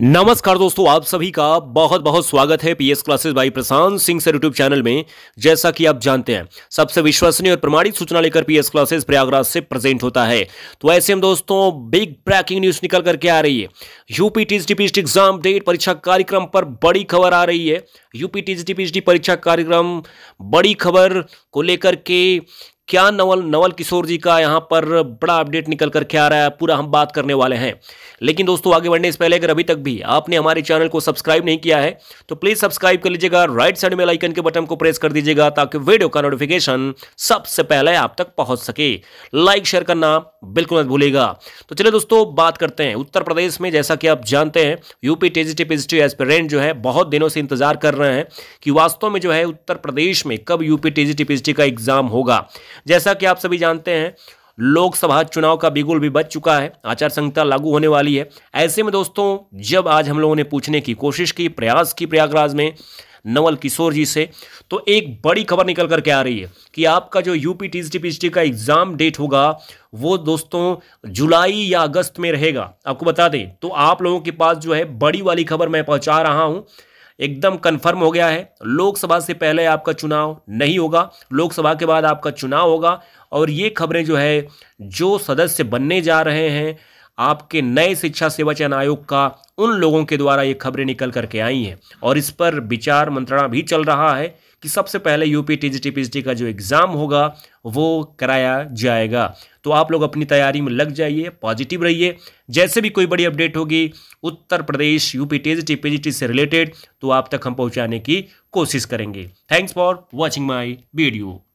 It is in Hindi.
नमस्कार दोस्तों आप सभी का बहुत बहुत स्वागत है PS classes by Prashant Singh sir YouTube channel में जैसा कि आप जानते हैं सबसे विश्वसनीय और प्रमाणित सूचना लेकर पीएस क्लासेस प्रयागराज से प्रेजेंट होता है तो ऐसे में दोस्तों बिग ब्रेकिंग न्यूज निकल करके आ रही है UP TGT PhD exam date परीक्षा कार्यक्रम पर बड़ी खबर आ रही है यूपी टीजीटी परीक्षा कार्यक्रम बड़ी खबर को लेकर के क्या नवल नवल किशोर जी का यहाँ पर बड़ा अपडेट निकल कर के आ रहा है पूरा हम बात करने वाले हैं लेकिन दोस्तों आगे बढ़ने से पहले अगर अभी तक भी आपने हमारे चैनल को सब्सक्राइब नहीं किया है तो प्लीज़ सब्सक्राइब कर लीजिएगा राइट साइड में लाइकन के बटन को प्रेस कर दीजिएगा ताकि वीडियो का नोटिफिकेशन सबसे पहले आप तक पहुँच सके लाइक शेयर करना बिल्कुल मत भूलेगा तो चलिए दोस्तों बात करते हैं उत्तर प्रदेश में जैसा कि आप जानते हैं यूपी टेजिटी पीजिटी एस्पिरेंट जो है बहुत दिनों से इंतजार कर रहे हैं कि वास्तव में जो है उत्तर प्रदेश में कब यूपी टेजिटी पीजिटी का एग्जाम होगा जैसा कि आप सभी जानते हैं लोकसभा चुनाव का बिगुल भी बच चुका है आचार संहिता लागू होने वाली है ऐसे में दोस्तों जब आज हम लोगों ने पूछने की कोशिश की प्रयास की प्रयागराज में नवल किशोर जी से तो एक बड़ी खबर निकल करके आ रही है कि आपका जो यूपी टीजीटी पीजीटी का एग्जाम डेट होगा वो दोस्तों जुलाई या अगस्त में रहेगा आपको बता दें तो आप लोगों के पास जो है बड़ी वाली खबर मैं पहुंचा रहा हूं एकदम कंफर्म हो गया है लोकसभा से पहले आपका चुनाव नहीं होगा लोकसभा के बाद आपका चुनाव होगा और ये खबरें जो है जो सदस्य बनने जा रहे हैं आपके नए शिक्षा सेवा चयन आयोग का उन लोगों के द्वारा ये खबरें निकल करके आई हैं और इस पर विचार मंत्रणा भी चल रहा है कि सबसे पहले यूपी टी का जो एग्ज़ाम होगा वो कराया जाएगा तो आप लोग अपनी तैयारी में लग जाइए पॉजिटिव रहिए जैसे भी कोई बड़ी अपडेट होगी Uttar Pradesh UP G T से रिलेटेड तो आप तक हम पहुंचाने की कोशिश करेंगे thanks for watching my video